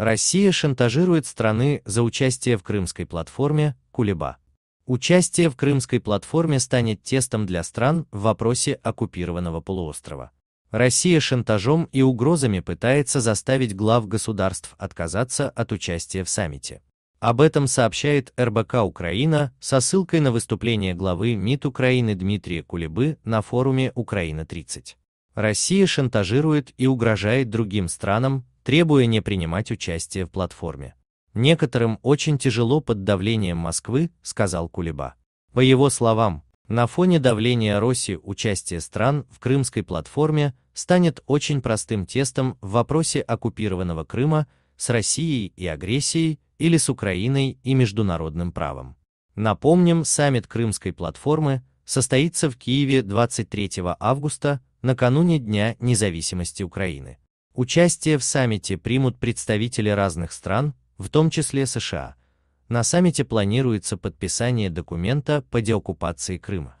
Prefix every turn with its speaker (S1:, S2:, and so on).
S1: Россия шантажирует страны за участие в крымской платформе Кулеба. Участие в крымской платформе станет тестом для стран в вопросе оккупированного полуострова. Россия шантажом и угрозами пытается заставить глав государств отказаться от участия в саммите. Об этом сообщает РБК Украина со ссылкой на выступление главы МИД Украины Дмитрия Кулебы на форуме «Украина-30». Россия шантажирует и угрожает другим странам, требуя не принимать участие в платформе. Некоторым очень тяжело под давлением Москвы, сказал Кулеба. По его словам, на фоне давления России участие стран в крымской платформе станет очень простым тестом в вопросе оккупированного Крыма с Россией и агрессией или с Украиной и международным правом. Напомним, саммит Крымской платформы состоится в Киеве 23 августа, накануне Дня независимости Украины. Участие в саммите примут представители разных стран, в том числе США. На саммите планируется подписание документа по деоккупации Крыма.